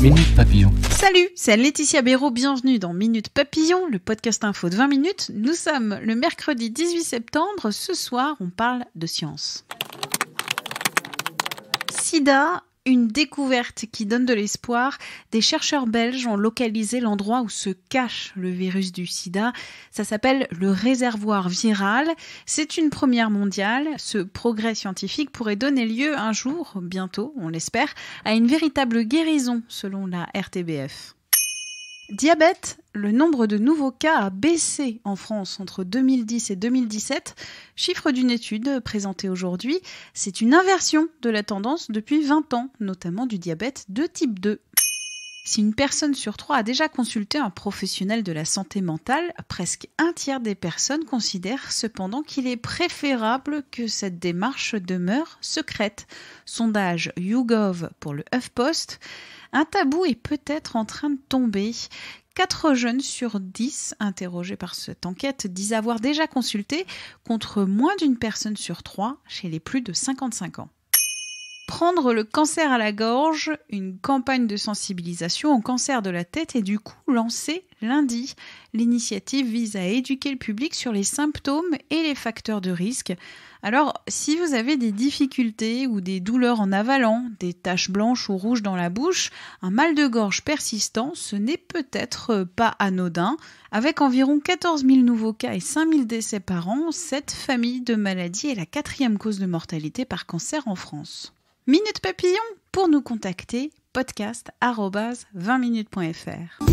Minute Papillon. Salut, c'est Laetitia Béraud, bienvenue dans Minute Papillon, le podcast info de 20 minutes. Nous sommes le mercredi 18 septembre, ce soir on parle de science. Sida, une découverte qui donne de l'espoir, des chercheurs belges ont localisé l'endroit où se cache le virus du sida. Ça s'appelle le réservoir viral. C'est une première mondiale. Ce progrès scientifique pourrait donner lieu un jour, bientôt on l'espère, à une véritable guérison selon la RTBF. Diabète, le nombre de nouveaux cas a baissé en France entre 2010 et 2017, chiffre d'une étude présentée aujourd'hui. C'est une inversion de la tendance depuis 20 ans, notamment du diabète de type 2. Si une personne sur trois a déjà consulté un professionnel de la santé mentale, presque un tiers des personnes considèrent cependant qu'il est préférable que cette démarche demeure secrète. Sondage YouGov pour le HuffPost. Un tabou est peut-être en train de tomber. Quatre jeunes sur dix interrogés par cette enquête disent avoir déjà consulté contre moins d'une personne sur trois chez les plus de 55 ans. Prendre le cancer à la gorge, une campagne de sensibilisation au cancer de la tête est du coup lancée lundi. L'initiative vise à éduquer le public sur les symptômes et les facteurs de risque. Alors, si vous avez des difficultés ou des douleurs en avalant, des taches blanches ou rouges dans la bouche, un mal de gorge persistant, ce n'est peut-être pas anodin. Avec environ 14 000 nouveaux cas et 5 000 décès par an, cette famille de maladies est la quatrième cause de mortalité par cancer en France. Minute Papillon pour nous contacter podcast 20minutes.fr.